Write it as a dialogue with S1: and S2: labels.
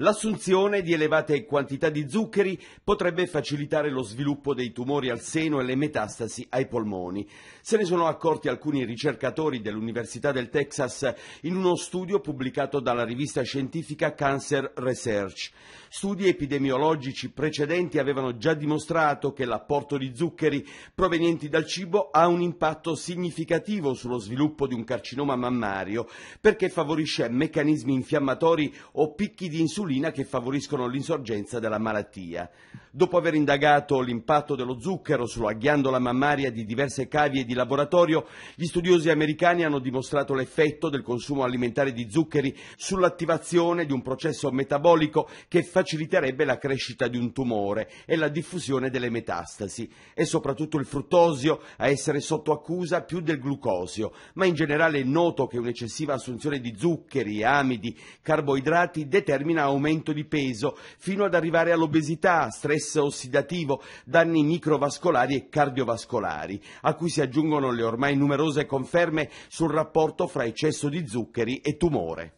S1: L'assunzione di elevate quantità di zuccheri potrebbe facilitare lo sviluppo dei tumori al seno e le metastasi ai polmoni. Se ne sono accorti alcuni ricercatori dell'Università del Texas in uno studio pubblicato dalla rivista scientifica Cancer Research. Studi epidemiologici precedenti avevano già dimostrato che l'apporto di zuccheri provenienti dal cibo ha un impatto significativo sullo sviluppo di un carcinoma mammario perché favorisce meccanismi infiammatori o picchi di insulina insulina che favoriscono l'insorgenza della malattia. Dopo aver indagato l'impatto dello zucchero sulla ghiandola mammaria di diverse cavie di laboratorio, gli studiosi americani hanno dimostrato l'effetto del consumo alimentare di zuccheri sull'attivazione di un processo metabolico che faciliterebbe la crescita di un tumore e la diffusione delle metastasi. È soprattutto il fruttosio a essere sotto accusa più del glucosio, ma in generale è noto che un'eccessiva assunzione di zuccheri, amidi, carboidrati determina aumento di peso, fino ad arrivare all'obesità, stress ossidativo, danni microvascolari e cardiovascolari, a cui si aggiungono le ormai numerose conferme sul rapporto fra eccesso di zuccheri e tumore.